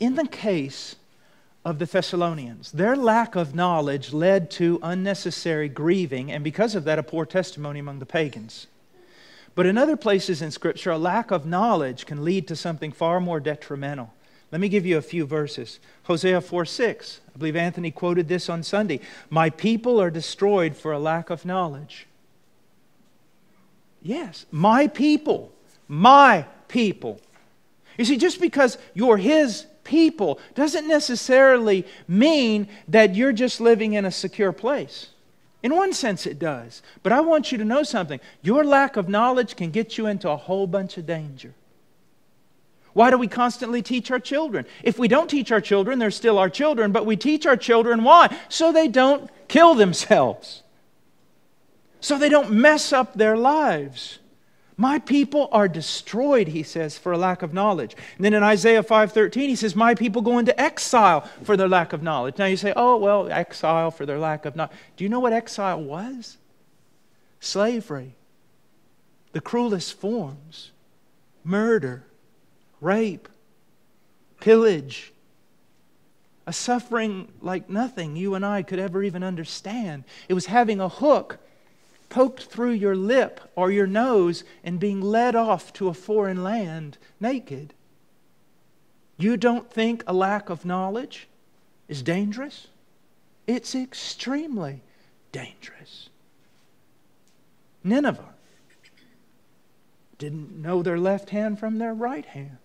in the case of the Thessalonians, their lack of knowledge led to unnecessary grieving, and because of that, a poor testimony among the pagans. But in other places in Scripture, a lack of knowledge can lead to something far more detrimental. Let me give you a few verses. Hosea 4 6. I believe Anthony quoted this on Sunday. My people are destroyed for a lack of knowledge. Yes, my people. My people. You see, just because you're his people doesn't necessarily mean that you're just living in a secure place. In one sense, it does. But I want you to know something. Your lack of knowledge can get you into a whole bunch of danger. Why do we constantly teach our children? If we don't teach our children, they're still our children, but we teach our children why? So they don't kill themselves, so they don't mess up their lives. My people are destroyed, he says, for a lack of knowledge. And then in Isaiah 5:13, he says, My people go into exile for their lack of knowledge. Now you say, Oh, well, exile for their lack of knowledge. Do you know what exile was? Slavery, the cruelest forms, murder, rape, pillage, a suffering like nothing you and I could ever even understand. It was having a hook poked through your lip or your nose and being led off to a foreign land naked. You don't think a lack of knowledge is dangerous? It's extremely dangerous. Nineveh didn't know their left hand from their right hand.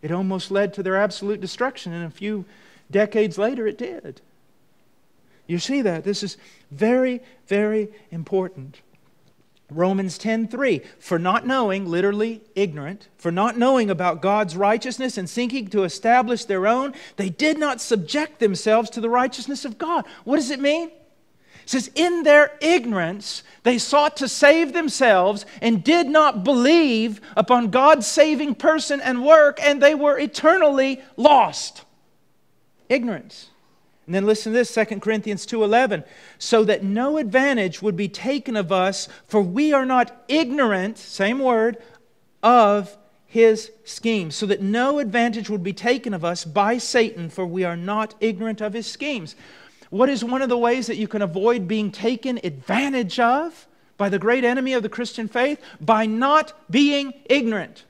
It almost led to their absolute destruction, and a few decades later it did. You see that? This is very, very important. Romans 10:3 For not knowing, literally ignorant, for not knowing about God's righteousness and seeking to establish their own, they did not subject themselves to the righteousness of God. What does it mean? It says in their ignorance they sought to save themselves and did not believe upon God's saving person and work and they were eternally lost. Ignorance. And then listen to this 2 Corinthians 2:11 so that no advantage would be taken of us for we are not ignorant same word of his schemes so that no advantage would be taken of us by Satan for we are not ignorant of his schemes. What is one of the ways that you can avoid being taken advantage of by the great enemy of the Christian faith by not being ignorant?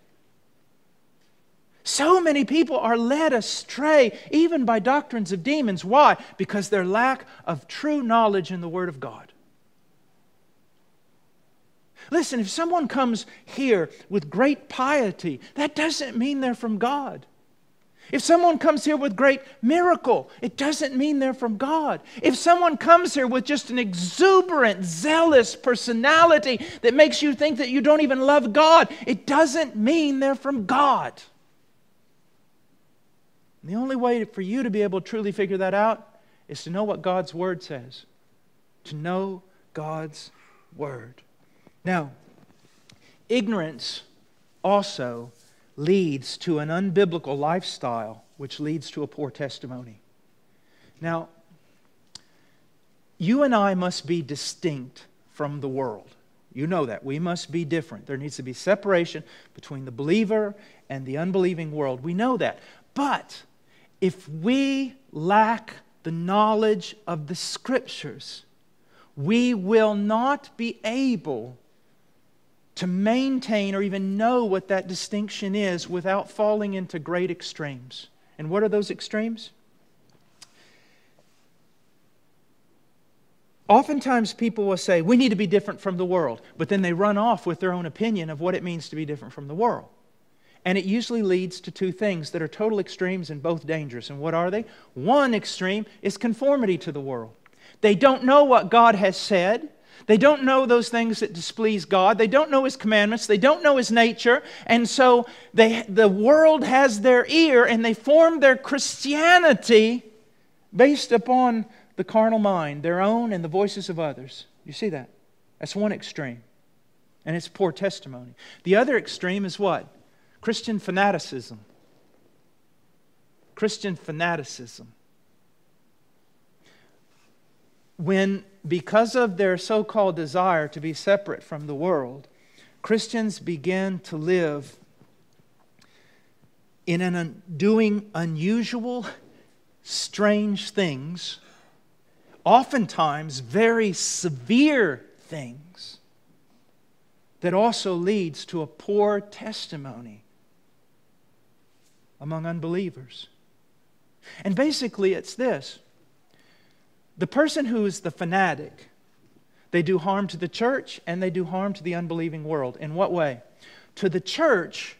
So many people are led astray even by doctrines of demons. Why? Because their lack of true knowledge in the Word of God. Listen, if someone comes here with great piety, that doesn't mean they're from God. If someone comes here with great miracle, it doesn't mean they're from God. If someone comes here with just an exuberant, zealous personality that makes you think that you don't even love God, it doesn't mean they're from God. And the only way for you to be able to truly figure that out is to know what God's Word says, to know God's Word. Now, ignorance also leads to an unbiblical lifestyle, which leads to a poor testimony. Now, you and I must be distinct from the world. You know that. We must be different. There needs to be separation between the believer and the unbelieving world. We know that. But if we lack the knowledge of the scriptures, we will not be able to maintain or even know what that distinction is without falling into great extremes. And what are those extremes? Oftentimes, people will say, We need to be different from the world, but then they run off with their own opinion of what it means to be different from the world. And it usually leads to two things that are total extremes and both dangerous. And what are they? One extreme is conformity to the world. They don't know what God has said. They don't know those things that displease God. They don't know His commandments. They don't know His nature. And so they, the world has their ear and they form their Christianity based upon the carnal mind, their own and the voices of others. You see that? That's one extreme. And it's poor testimony. The other extreme is what? Christian fanaticism. Christian fanaticism. When, because of their so called desire to be separate from the world, Christians begin to live in an un- doing unusual, strange things, oftentimes very severe things, that also leads to a poor testimony among unbelievers. And basically, it's this the person who is the fanatic, they do harm to the church and they do harm to the unbelieving world. In what way? To the church,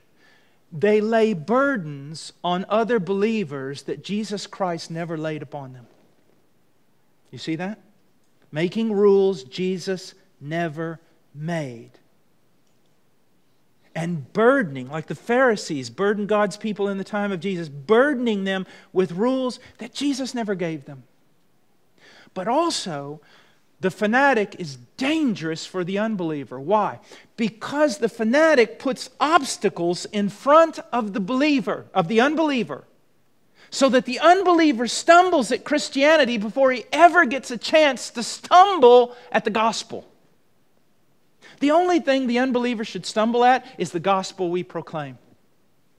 they lay burdens on other believers that Jesus Christ never laid upon them. You see that? Making rules Jesus never made and burdening, like the Pharisees burdened God's people in the time of Jesus, burdening them with rules that Jesus never gave them. But also, the fanatic is dangerous for the unbeliever. Why? Because the fanatic puts obstacles in front of the believer, of the unbeliever, so that the unbeliever stumbles at Christianity before he ever gets a chance to stumble at the gospel. The only thing the unbeliever should stumble at is the gospel we proclaim.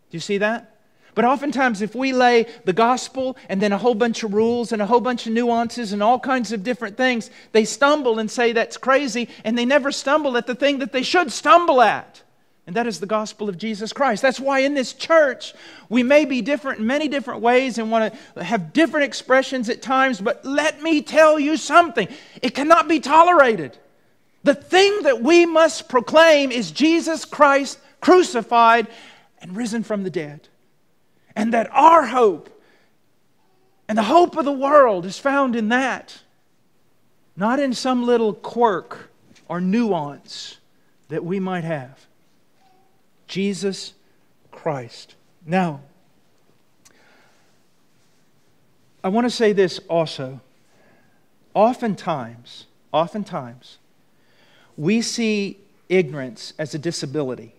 Do you see that? But oftentimes, if we lay the gospel and then a whole bunch of rules and a whole bunch of nuances and all kinds of different things, they stumble and say that's crazy, and they never stumble at the thing that they should stumble at. And that is the gospel of Jesus Christ. That's why in this church, we may be different in many different ways and want to have different expressions at times, but let me tell you something it cannot be tolerated. The thing that we must proclaim is Jesus Christ crucified and risen from the dead. And that our hope and the hope of the world is found in that, not in some little quirk or nuance that we might have. Jesus Christ. Now, I want to say this also. Oftentimes, oftentimes, we see ignorance as a disability,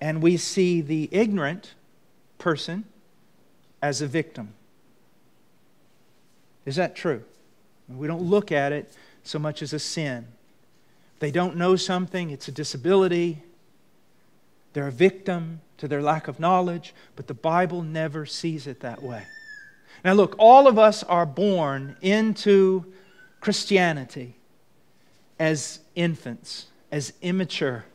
and we see the ignorant person as a victim. Is that true? We don't look at it so much as a sin. They don't know something, it's a disability. They're a victim to their lack of knowledge, but the Bible never sees it that way. Now, look, all of us are born into Christianity as infants, as immature,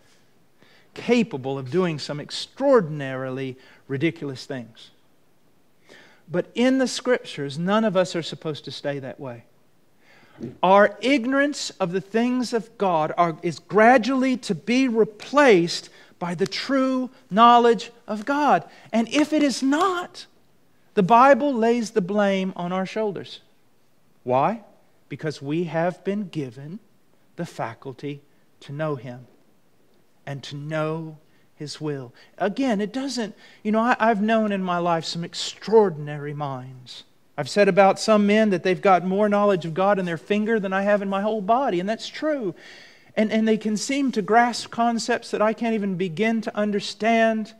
capable of doing some extraordinarily ridiculous things. But in the scriptures, none of us are supposed to stay that way. Our ignorance of the things of God are, is gradually to be replaced by the true knowledge of God. And if it is not, the Bible lays the blame on our shoulders. Why? Because we have been given the faculty to know Him and to know His will. Again, it doesn't, you know, I, have known in my life some extraordinary minds. I've said about some men that they've got more knowledge of God in their finger than I have in my whole body, and that's true. And, and they can seem to grasp concepts that I can't even begin to understand.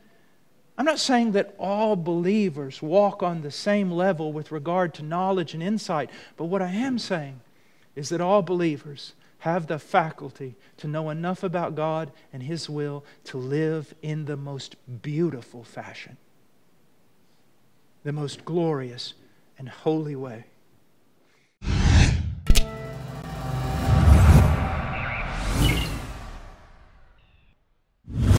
I'm not saying that all believers walk on the same level with regard to knowledge and insight, but what I am saying is that all believers have the faculty to know enough about God and His will to live in the most beautiful fashion, the most glorious and holy way.